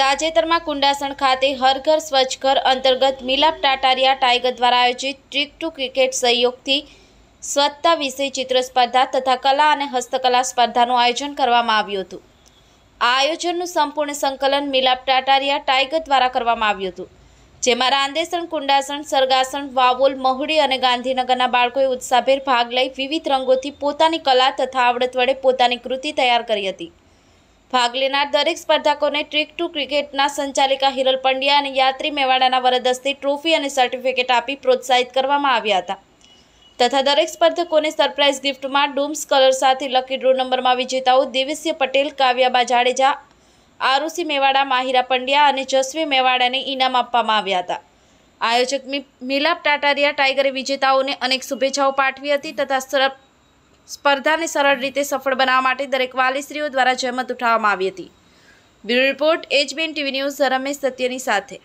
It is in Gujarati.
તાજેતરમાં કુંડાસણ ખાતે હરઘર ઘર સ્વચ્છ ઘર અંતર્ગત મિલાપ ટાટારિયા ટાઈગર દ્વારા આયોજિત ટ્રીક ટુ ક્રિકેટ સહયોગથી સ્વચ્છતા વિષય ચિત્ર સ્પર્ધા તથા કલા અને હસ્તકલા સ્પર્ધાનું આયોજન કરવામાં આવ્યું હતું આ આયોજનનું સંપૂર્ણ સંકલન મિલાપ ટાટારિયા ટાઈગર દ્વારા કરવામાં આવ્યું હતું જેમાં રાંદેસણ કુંડાસણ સરગાસણ વાવોલ મહુડી અને ગાંધીનગરના બાળકોએ ઉત્સાહભેર ભાગ લઈ વિવિધ રંગોથી પોતાની કલા તથા આવડત વડે પોતાની કૃતિ તૈયાર કરી હતી ભાગ લેનાર દરેક સ્પર્ધકોને ટ્રીક ટુ ક્રિકેટના સંચાલિકા હિરલ પંડ્યા અને યાત્રી મેવાડાના વરદસ્તી ટ્રોફી અને સર્ટિફિકેટ આપી પ્રોત્સાહિત કરવામાં આવ્યા હતા તથા દરેક સ્પર્ધકોને સરપ્રાઇઝ ગિફ્ટમાં ડૂમ્સ કલર સાથે લકી ડ્રો નંબરમાં વિજેતાઓ દેવસ્ય પટેલ કાવ્યાબા જાડેજા આરુસી મેવાડા માહિરા પંડ્યા અને જસવી મેવાડાને ઇનામ આપવામાં આવ્યા હતા આયોજક મિલાપ ટાટારિયા ટાઈગરે વિજેતાઓને અનેક શુભેચ્છાઓ પાઠવી હતી તથા સ્પર્ધાને સરળ રીતે સફળ બનાવવા માટે દરેક વાલી સ્ત્રીઓ દ્વારા જહેમત ઉઠાવવામાં આવી હતી bureau report HBN TV news Ramesh સત્યની સાથે